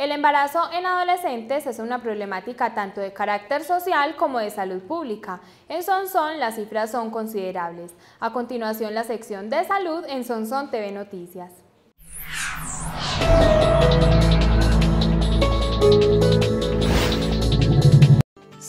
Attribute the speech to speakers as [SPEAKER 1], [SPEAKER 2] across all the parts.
[SPEAKER 1] El embarazo en adolescentes es una problemática tanto de carácter social como de salud pública. En Sonson las cifras son considerables. A continuación la sección de salud en Sonson TV Noticias.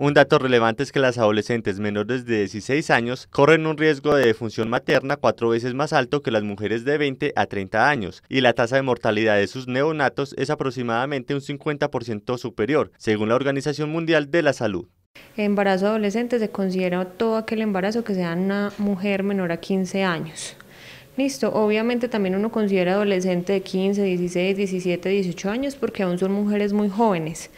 [SPEAKER 2] Un dato relevante es que las adolescentes menores de 16 años corren un riesgo de defunción materna cuatro veces más alto que las mujeres de 20 a 30 años, y la tasa de mortalidad de sus neonatos es aproximadamente un 50% superior, según la Organización Mundial de la Salud.
[SPEAKER 1] embarazo adolescente se considera todo aquel embarazo que sea una mujer menor a 15 años. Listo, obviamente también uno considera adolescente de 15, 16, 17, 18 años porque aún son mujeres muy jóvenes,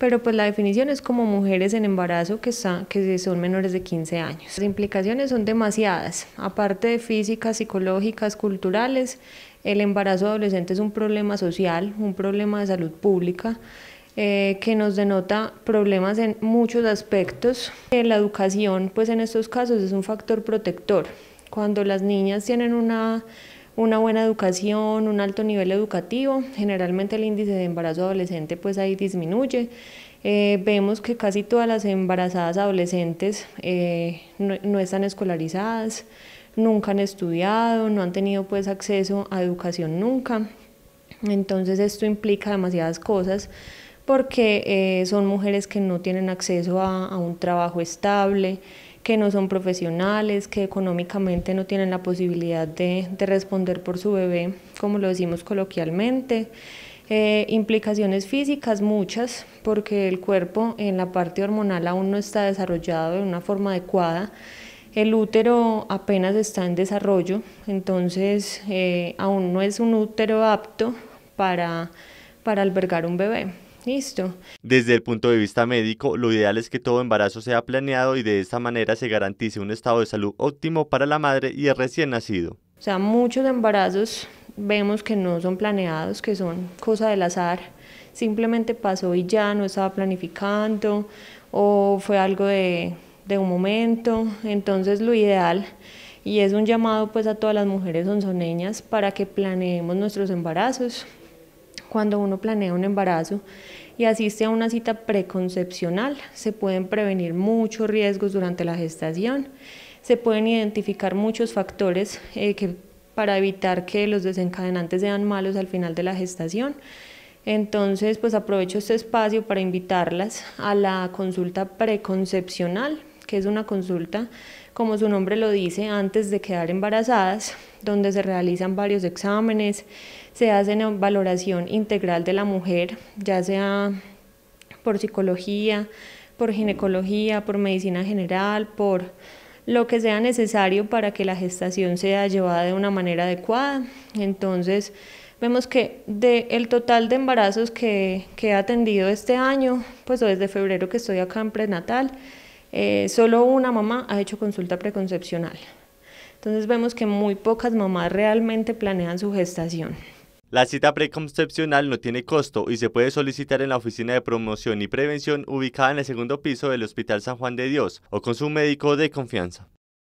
[SPEAKER 1] pero pues la definición es como mujeres en embarazo que, están, que son menores de 15 años. Las implicaciones son demasiadas, aparte de físicas, psicológicas, culturales, el embarazo adolescente es un problema social, un problema de salud pública. Eh, que nos denota problemas en muchos aspectos. Eh, la educación, pues en estos casos, es un factor protector. Cuando las niñas tienen una una buena educación, un alto nivel educativo, generalmente el índice de embarazo adolescente pues ahí disminuye. Eh, vemos que casi todas las embarazadas adolescentes eh, no, están escolarizadas, nunca han estudiado, no han tenido pues acceso a educación nunca. Entonces esto implica demasiadas cosas porque eh, son mujeres que no tienen acceso a un trabajo estable, que no son profesionales, que económicamente no tienen la posibilidad de, responder por su bebé, como lo decimos coloquialmente. Eh, implicaciones físicas muchas, porque el cuerpo en la parte hormonal aún no está desarrollado de una forma adecuada. El útero apenas está en desarrollo, entonces eh, aún no es un útero apto para albergar un bebé.
[SPEAKER 2] Desde el punto de vista médico, lo ideal es que todo embarazo sea planeado y de esta manera se garantice un estado de salud óptimo para la madre y el recién nacido.
[SPEAKER 1] O sea, muchos embarazos vemos que no son planeados, que son cosa del azar. Simplemente pasó y ya no estaba planificando o fue algo de, un momento. Entonces lo ideal y es un llamado pues a todas las mujeres onzoneñas para que planeemos nuestros embarazos, cuando uno planea un embarazo y asiste a una cita preconcepcional, se pueden prevenir muchos riesgos durante la gestación, se pueden identificar muchos factores eh, que, para evitar que los desencadenantes sean malos al final de la gestación. Entonces, pues aprovecho este espacio para invitarlas a la consulta preconcepcional, que es una consulta como su nombre lo dice, antes de quedar embarazadas, donde se realizan varios exámenes, se hace una valoración integral de la mujer, ya sea por psicología, por ginecología, por medicina general, por lo que sea necesario para que la gestación sea llevada de una manera adecuada. Entonces, vemos que del total de embarazos que, que he atendido este año, pues desde febrero que estoy acá en prenatal, eh, solo una mamá ha hecho consulta preconcepcional. Entonces vemos que muy pocas mamás realmente planean su gestación.
[SPEAKER 2] La cita preconcepcional no tiene costo y se puede solicitar en la Oficina de Promoción y Prevención ubicada en el segundo piso del Hospital San Juan de Dios o con su médico de confianza.